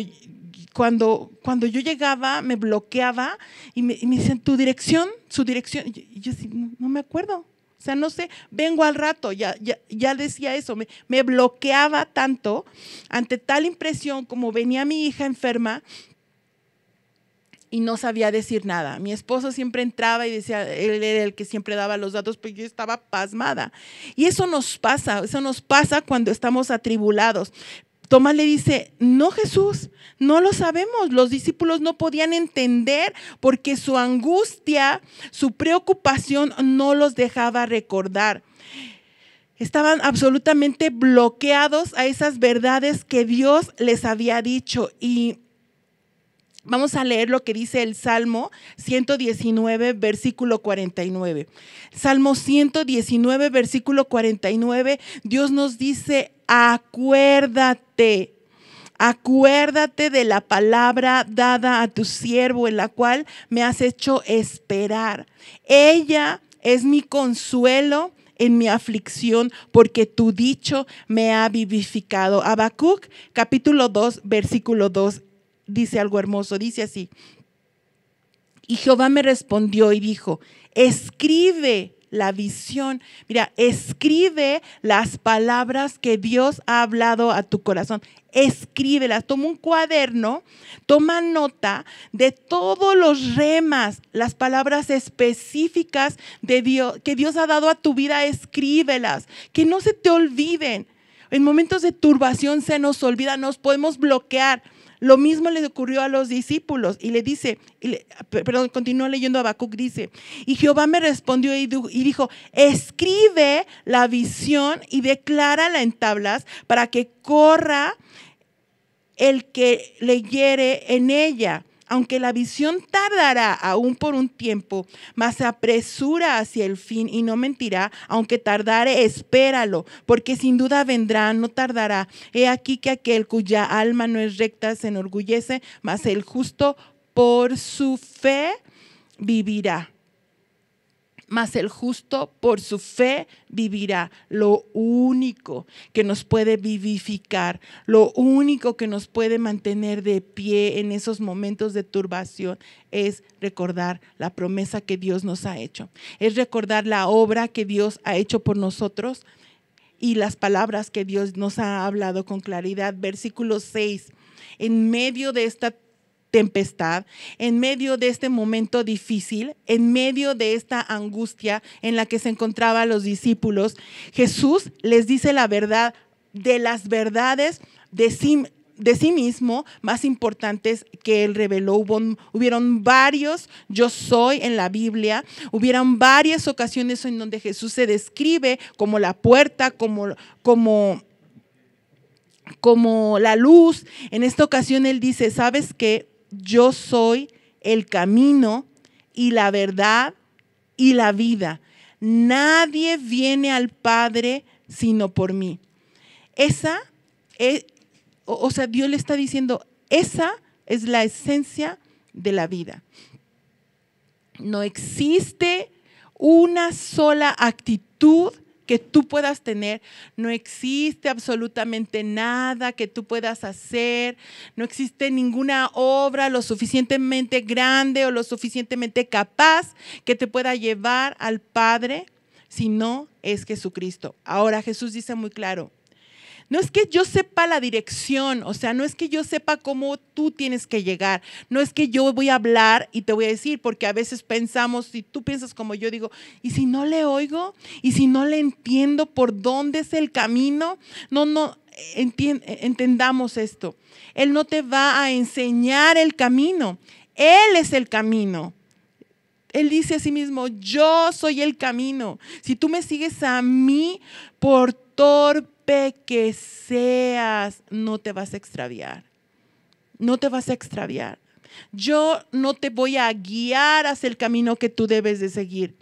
cuando, cuando yo llegaba me bloqueaba y me, dicen ¿tu dirección? ¿Su dirección? Y yo, no me acuerdo. O sea, no sé, vengo al rato, ya, ya, decía eso, me, me, bloqueaba tanto ante tal impresión como venía mi hija enferma y no sabía decir nada. Mi esposo siempre entraba y decía, él era el que siempre daba los datos, pero pues yo estaba pasmada. Y eso nos pasa, eso nos pasa cuando estamos atribulados. Tomás le dice, no Jesús, no lo sabemos. Los discípulos no podían entender porque su angustia, su preocupación no los dejaba recordar. Estaban absolutamente bloqueados a esas verdades que Dios les había dicho y Vamos a leer lo que dice el Salmo 119, versículo 49. Salmo 119, versículo 49, Dios nos dice, acuérdate, acuérdate de la palabra dada a tu siervo, en la cual me has hecho esperar. Ella es mi consuelo en mi aflicción, porque tu dicho me ha vivificado. Habacuc, capítulo 2, versículo 2 dice algo hermoso, dice así. Y Jehová me respondió y dijo, escribe la visión, mira, escribe las palabras que Dios ha hablado a tu corazón, escríbelas, toma un cuaderno, toma nota de todos los remas, las palabras específicas de Dios, que Dios ha dado a tu vida, escríbelas, que no se te olviden. En momentos de turbación se nos olvida, nos podemos bloquear, lo mismo le ocurrió a los discípulos y le dice, perdón, continúa leyendo Habacuc, dice, y Jehová me respondió y, y dijo, escribe la visión y declárala en tablas para que corra el que leyere en ella aunque la visión tardará aún por un tiempo, mas se apresura hacia el fin y no mentirá, aunque tardare, espéralo, porque sin duda vendrá, no tardará. He aquí que aquel cuya alma no es recta se enorgullece, mas el justo por su fe vivirá mas el justo por su fe vivirá. Lo único que nos puede vivificar, lo único que nos puede mantener de pie en esos momentos de turbación es recordar la promesa que Dios nos ha hecho, es recordar la obra que Dios ha hecho por nosotros y las palabras que Dios nos ha hablado con claridad. Versículo 6. En medio de esta tempestad, en medio de este momento difícil, en medio de esta angustia en la que se encontraban los discípulos, Jesús les dice la verdad de las verdades de sí, mismo más importantes que él reveló. Hubo, hubieron varios yo soy en la Biblia, hubieron varias ocasiones en donde Jesús se describe como la puerta, como... como como la luz. En esta ocasión él dice, ¿sabes qué? yo soy el camino y la verdad y la vida. Nadie viene al Padre sino por mí. Esa es, o sea, Dios le está diciendo, esa es la esencia de la vida. No existe una sola actitud que tú puedas tener. No existe absolutamente nada que tú puedas hacer. No existe ninguna obra lo suficientemente grande o lo suficientemente capaz que te pueda llevar al Padre, si no es Jesucristo. Ahora Jesús dice muy claro, no es que yo sepa la dirección, o sea, no es que yo sepa cómo tú tienes que llegar, no es que yo voy a hablar y te voy a decir, porque a veces pensamos, si tú piensas como yo digo, ¿y si no le oigo? ¿Y si no le entiendo por dónde es el camino? No, no, entendamos esto. Él no te va a enseñar el camino, Él es el camino. Él dice a sí mismo, yo soy el camino. Si tú me sigues a mí por torpe, que seas, no te vas a extraviar. No te vas a extraviar. Yo no te voy a guiar hacia el camino que tú debes de seguir.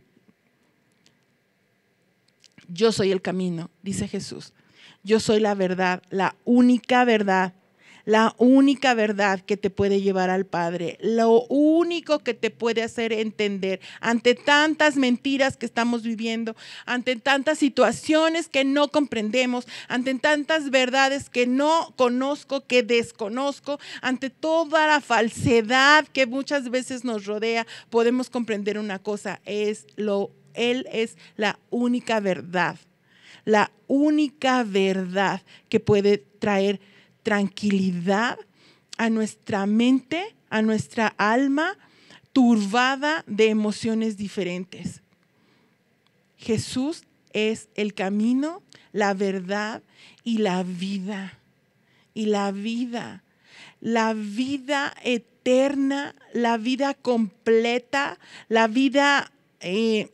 Yo soy el camino, dice Jesús. Yo soy la verdad, la única verdad la única verdad que te puede llevar al Padre, lo único que te puede hacer entender ante tantas mentiras que estamos viviendo, ante tantas situaciones que no comprendemos, ante tantas verdades que no conozco, que desconozco, ante toda la falsedad que muchas veces nos rodea, podemos comprender una cosa, es lo él es la única verdad, la única verdad que puede traer tranquilidad a nuestra mente, a nuestra alma turbada de emociones diferentes. Jesús es el camino, la verdad y la vida. Y la vida, la vida eterna, la vida completa, la vida, eh,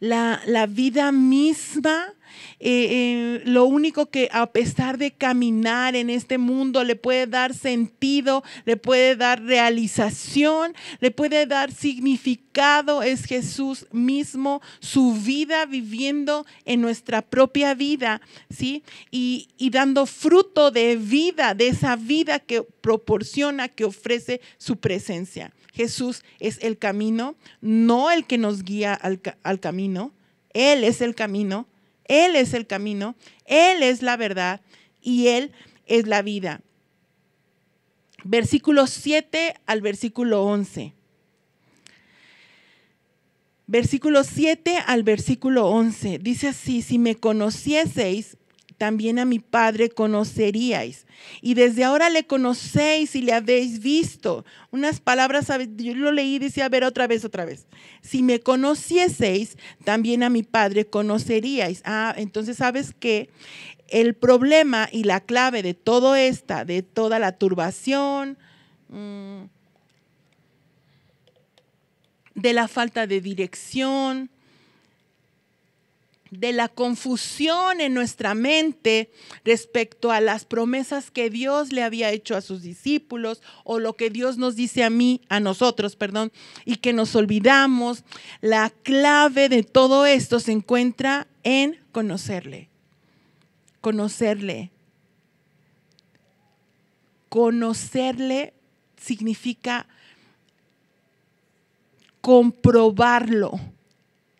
la vida misma eh, eh, lo único que a pesar de caminar en este mundo le puede dar sentido, le puede dar realización, le puede dar significado es Jesús mismo, su vida viviendo en nuestra propia vida, ¿sí? Y, dando fruto de vida, de esa vida que proporciona, que ofrece su presencia. Jesús es el camino, no el que nos guía al camino, Él es el camino, él es el camino, Él es la verdad y Él es la vida. Versículo 7 al versículo 11. Versículo 7 al versículo 11. Dice así, si me conocieseis, también a mi Padre conoceríais. Y desde ahora le conocéis y le habéis visto. Unas palabras, yo lo leí y decía, a ver, otra vez, otra vez. Si me conocieseis, también a mi Padre conoceríais. Ah, entonces, ¿sabes qué? El problema y la clave de todo esta, de toda la turbación, mm, de la falta de dirección, de la confusión en nuestra mente respecto a las promesas que Dios le había hecho a sus discípulos o lo que Dios nos dice a mí, a nosotros, perdón, y que nos olvidamos. La clave de todo esto se encuentra en conocerle. Conocerle. Conocerle significa comprobarlo,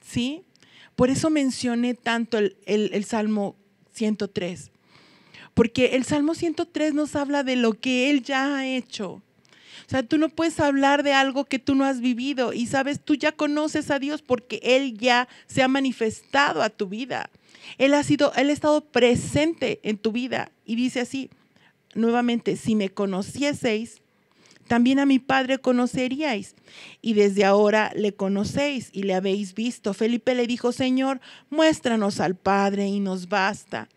¿sí? Por eso mencioné tanto el, Salmo 103, porque el Salmo 103 nos habla de lo que Él ya ha hecho. O sea, tú no puedes hablar de algo que tú no has vivido y sabes, tú ya conoces a Dios porque Él ya se ha manifestado a tu vida. Él ha sido, Él ha estado presente en tu vida y dice así, nuevamente, si me conocieseis, también a mi Padre conoceríais, y desde ahora le conocéis y le habéis visto. Felipe le dijo, Señor, muéstranos al Padre y nos basta.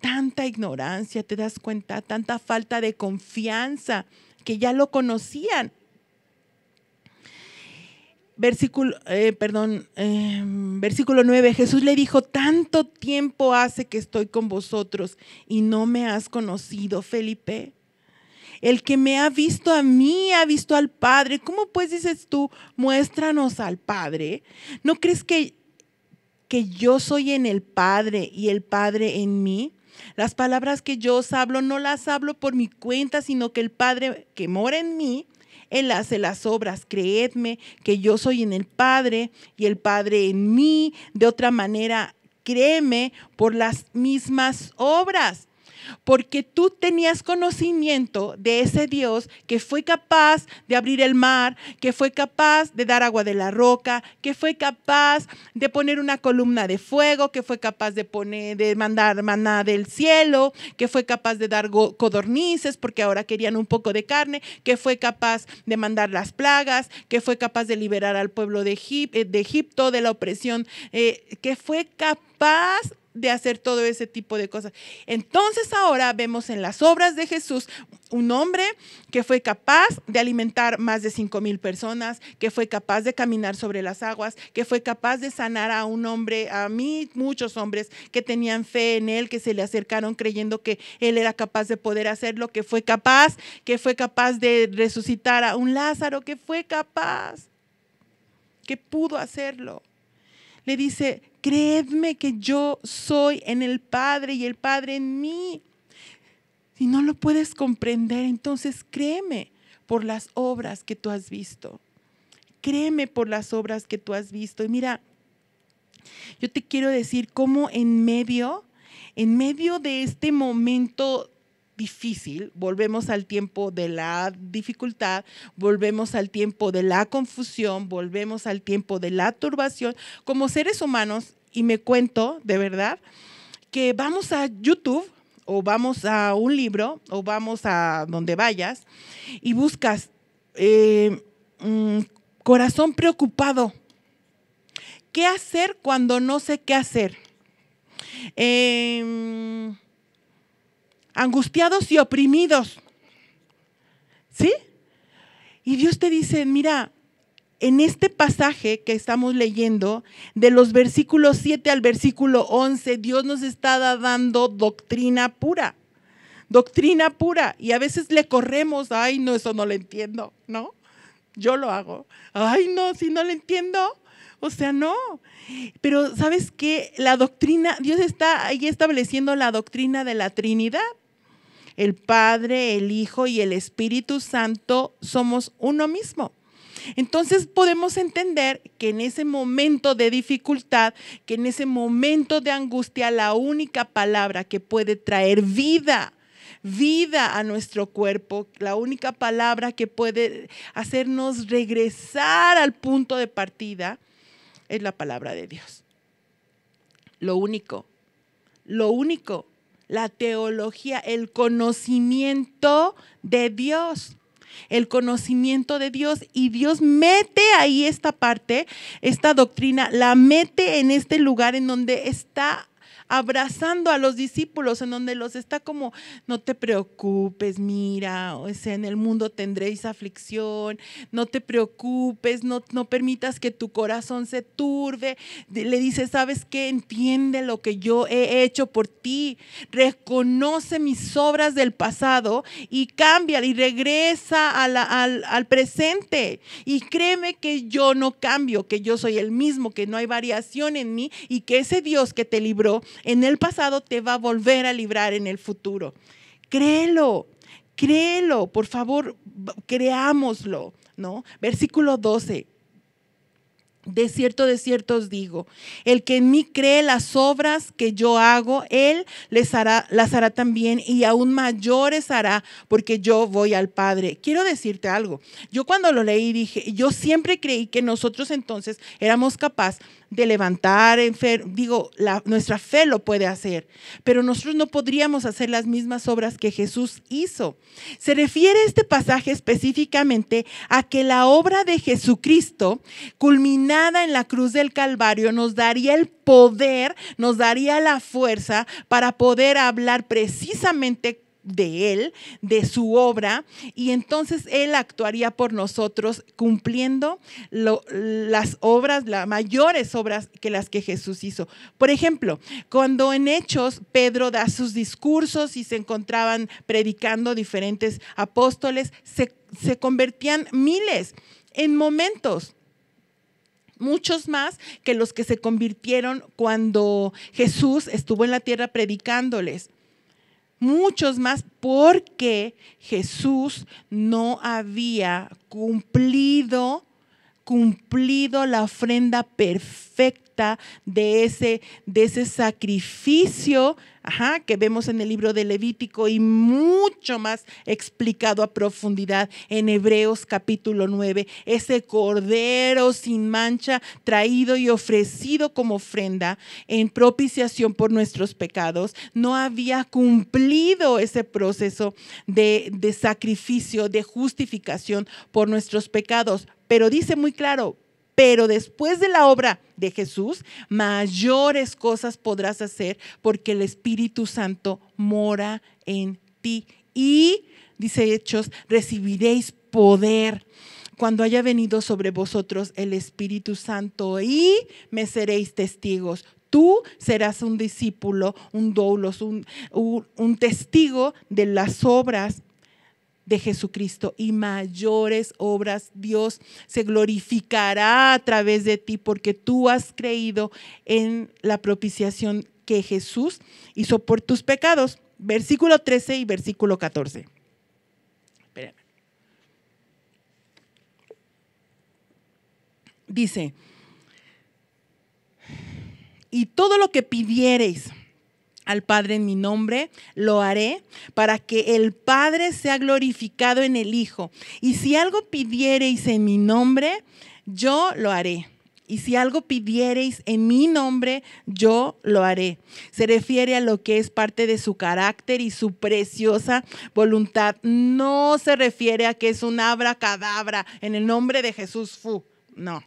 Tanta ignorancia, te das cuenta, tanta falta de confianza, que ya lo conocían. Versículo, eh, perdón, em, versículo 9, Jesús le dijo, tanto tiempo hace que estoy con vosotros y no me has conocido, Felipe el que me ha visto a mí ha visto al Padre. ¿Cómo pues dices tú, muéstranos al Padre? ¿No crees que, que yo soy en el Padre y el Padre en mí? Las palabras que yo os hablo no las hablo por mi cuenta, sino que el Padre que mora en mí, Él hace las obras. Creedme que yo soy en el Padre y el Padre en mí. De otra manera, créeme por las mismas obras porque tú tenías conocimiento de ese Dios que fue capaz de abrir el mar, que fue capaz de dar agua de la roca, que fue capaz de poner una columna de fuego, que fue capaz de poner de mandar maná del cielo, que fue capaz de dar codornices porque ahora querían un poco de carne, que fue capaz de mandar las plagas, que fue capaz de liberar al pueblo de, eh, Egipto de la opresión, eh, que fue capaz de hacer todo ese tipo de cosas. Entonces ahora vemos en las obras de Jesús un hombre que fue capaz de alimentar más de cinco mil personas, que fue capaz de caminar sobre las aguas, que fue capaz de sanar a un hombre, a mí, muchos hombres que tenían fe en él, que se le acercaron creyendo que él era capaz de poder hacerlo, que fue capaz, que fue capaz de resucitar a un Lázaro, que fue capaz, que pudo hacerlo. Le dice, Créeme que yo soy en el Padre y el Padre en mí. Si no lo puedes comprender, entonces créeme por las obras que tú has visto. Créeme por las obras que tú has visto. Y mira, yo te quiero decir cómo en medio, en medio de este momento difícil, volvemos al tiempo de la dificultad, volvemos al tiempo de la confusión, volvemos al tiempo de la turbación. Como seres humanos, y me cuento de verdad, que vamos a YouTube o vamos a un libro o vamos a donde vayas y buscas eh, mm, corazón preocupado. ¿Qué hacer cuando no sé qué hacer? Eh, angustiados y oprimidos. ¿Sí? Y Dios te dice, mira, en este pasaje que estamos leyendo, de los versículos 7 al versículo 11, Dios nos está dando doctrina pura, doctrina pura. Y a veces le corremos, ay, no, eso no lo entiendo, ¿no? Yo lo hago. Ay, no, si no lo entiendo. O sea, no. Pero sabes qué? la doctrina, Dios está ahí estableciendo la doctrina de la Trinidad. El Padre, el Hijo y el Espíritu Santo somos uno mismo. Entonces podemos entender que en ese momento de dificultad, que en ese momento de angustia, la única palabra que puede traer vida, vida a nuestro cuerpo, la única palabra que puede hacernos regresar al punto de partida, es la palabra de Dios. Lo único, lo único la teología, el conocimiento de Dios el conocimiento de Dios y Dios mete ahí esta parte, esta doctrina, la mete en este lugar en donde está abrazando a los discípulos, en donde los está como, no te preocupes, mira, o en el mundo tendréis aflicción, no te preocupes, no, permitas que tu corazón se turbe. Le dice, ¿sabes qué? Entiende lo que yo he hecho por ti, reconoce mis obras del pasado y cambia y regresa al, al presente. Y créeme que yo no cambio, que yo soy el mismo, que no hay variación en mí y que ese Dios que te libró en el pasado te va a volver a librar en el futuro. Créelo, créelo, por favor, creámoslo, ¿no? Versículo 12. De cierto, de cierto os digo, el que en mí cree las obras que yo hago, él les hará, las hará también y aún mayores hará porque yo voy al Padre. Quiero decirte algo, yo cuando lo leí dije, yo siempre creí que nosotros entonces éramos capaces de levantar, digo, nuestra fe lo puede hacer, pero nosotros no podríamos hacer las mismas obras que Jesús hizo. Se refiere este pasaje específicamente a que la obra de Jesucristo culminó nada en la cruz del Calvario nos daría el poder, nos daría la fuerza para poder hablar precisamente de Él, de su obra, y entonces Él actuaría por nosotros cumpliendo las obras, las mayores obras que las que Jesús hizo. Por ejemplo, cuando en Hechos Pedro da sus discursos y se encontraban predicando diferentes apóstoles, se convertían miles en momentos muchos más que los que se convirtieron cuando Jesús estuvo en la tierra predicándoles. Muchos más porque Jesús no había cumplido cumplido la ofrenda perfecta de ese, de ese sacrificio que vemos en el libro de Levítico y mucho más explicado a profundidad en Hebreos capítulo 9, ese cordero sin mancha traído y ofrecido como ofrenda en propiciación por nuestros pecados, no había cumplido ese proceso de sacrificio, de justificación por nuestros pecados. Pero dice muy claro, pero después de la obra de Jesús, mayores cosas podrás hacer porque el Espíritu Santo mora en ti. Y, dice Hechos, recibiréis poder cuando haya venido sobre vosotros el Espíritu Santo y me seréis testigos. Tú serás un discípulo, un doulos, un, testigo de las obras de Jesucristo y mayores obras. Dios se glorificará a través de ti porque tú has creído en la propiciación que Jesús hizo por tus pecados. Versículo 13 y versículo 14. Dice, y todo lo que pidieres al Padre en mi nombre, lo haré para que el Padre sea glorificado en el Hijo. Y si algo pidiereis en mi nombre, yo lo haré. Y si algo pidiereis en mi nombre, yo lo haré. Se refiere a lo que es parte de su carácter y su preciosa voluntad. No se refiere a que es un abracadabra en el nombre de Jesús. Fu. No.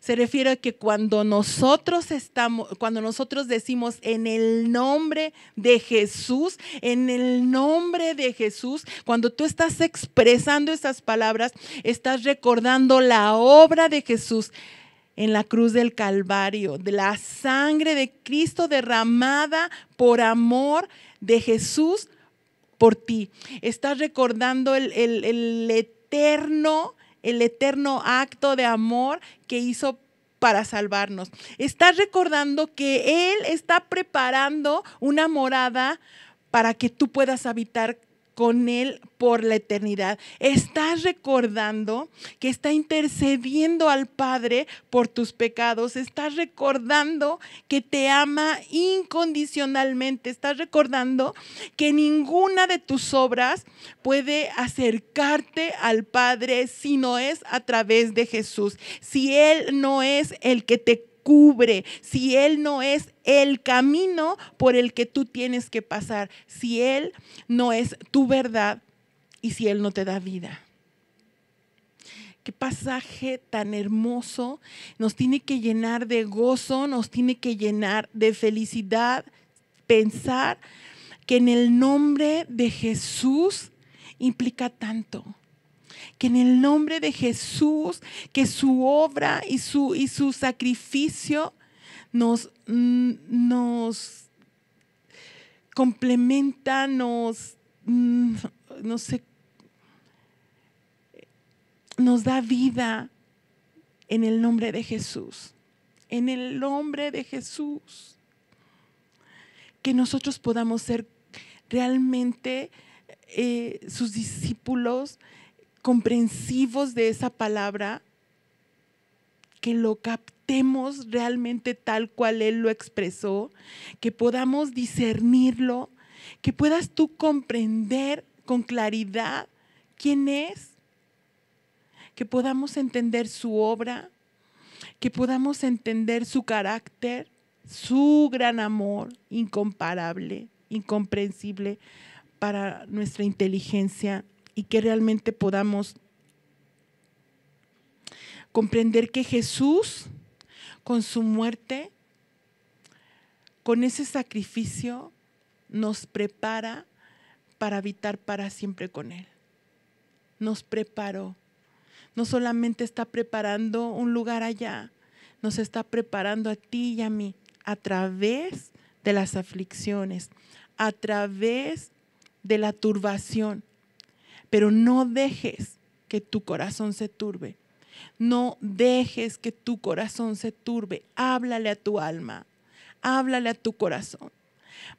Se refiere a que cuando nosotros estamos, cuando nosotros decimos en el nombre de Jesús, en el nombre de Jesús, cuando tú estás expresando esas palabras, estás recordando la obra de Jesús en la cruz del Calvario, de la sangre de Cristo derramada por amor de Jesús por ti. Estás recordando el, el eterno el eterno acto de amor que hizo para salvarnos. Estás recordando que Él está preparando una morada para que tú puedas habitar con Él por la eternidad. Estás recordando que está intercediendo al Padre por tus pecados. Estás recordando que te ama incondicionalmente. Estás recordando que ninguna de tus obras puede acercarte al Padre si no es a través de Jesús. Si Él no es el que te cubre, si Él no es el camino por el que tú tienes que pasar, si Él no es tu verdad y si Él no te da vida. Qué pasaje tan hermoso. Nos tiene que llenar de gozo, nos tiene que llenar de felicidad pensar que en el nombre de Jesús implica tanto que en el nombre de Jesús, que su obra y su, y su sacrificio nos, mm, nos complementa, nos, mm, no sé, nos da vida en el nombre de Jesús. En el nombre de Jesús. Que nosotros podamos ser realmente eh, sus discípulos comprensivos de esa palabra, que lo captemos realmente tal cual Él lo expresó, que podamos discernirlo, que puedas tú comprender con claridad quién es, que podamos entender su obra, que podamos entender su carácter, su gran amor incomparable, incomprensible para nuestra inteligencia y que realmente podamos comprender que Jesús, con su muerte, con ese sacrificio, nos prepara para habitar para siempre con Él. Nos preparó. No solamente está preparando un lugar allá, nos está preparando a ti y a mí a través de las aflicciones, a través de la turbación, pero no dejes que tu corazón se turbe. No dejes que tu corazón se turbe. Háblale a tu alma, háblale a tu corazón.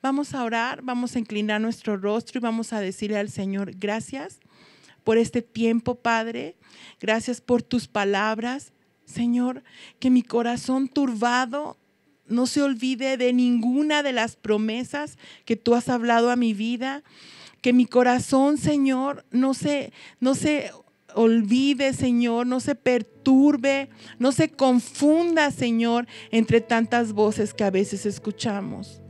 Vamos a orar, vamos a inclinar nuestro rostro y vamos a decirle al Señor, gracias por este tiempo, Padre. Gracias por tus palabras. Señor, que mi corazón turbado no se olvide de ninguna de las promesas que tú has hablado a mi vida que mi corazón, Señor, no se, no se olvide, Señor, no se perturbe, no se confunda, Señor, entre tantas voces que a veces escuchamos.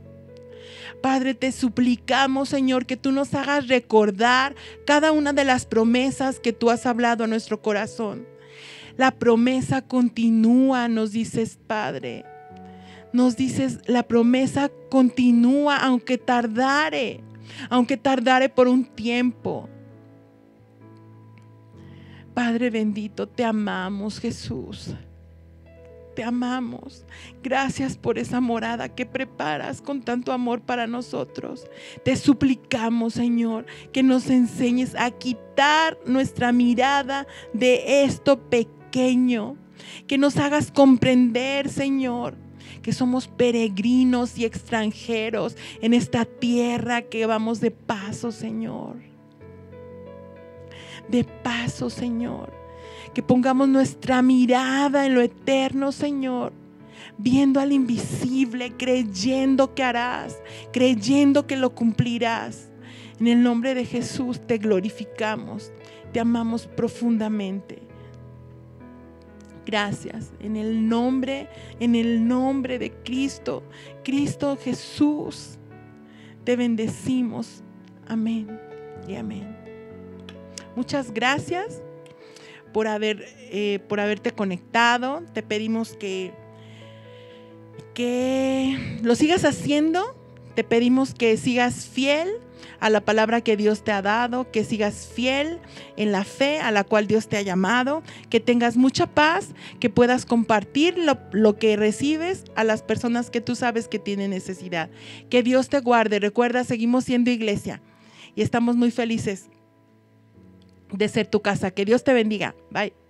Padre, te suplicamos, Señor, que tú nos hagas recordar cada una de las promesas que tú has hablado a nuestro corazón. La promesa continúa, nos dices, Padre. Nos dices, la promesa continúa aunque tardare aunque tardare por un tiempo. Padre bendito, te amamos Jesús. Te amamos. Gracias por esa morada que preparas con tanto amor para nosotros. Te suplicamos, Señor, que nos enseñes a quitar nuestra mirada de esto pequeño. Que nos hagas comprender, Señor, que somos peregrinos y extranjeros en esta tierra que vamos de paso, Señor. De paso, Señor. Que pongamos nuestra mirada en lo eterno, Señor viendo al invisible, creyendo que harás, creyendo que lo cumplirás. En el nombre de Jesús te glorificamos, te amamos profundamente gracias. En el nombre, en el nombre de Cristo, Cristo Jesús, te bendecimos. Amén y amén. Muchas gracias por, haber, eh, por haberte conectado. Te pedimos que, que lo sigas haciendo. Te pedimos que sigas fiel a la palabra que Dios te ha dado, que sigas fiel en la fe a la cual Dios te ha llamado, que tengas mucha paz, que puedas compartir lo, lo que recibes a las personas que tú sabes que tienen necesidad. Que Dios te guarde. Recuerda, seguimos siendo iglesia y estamos muy felices de ser tu casa. Que Dios te bendiga. Bye.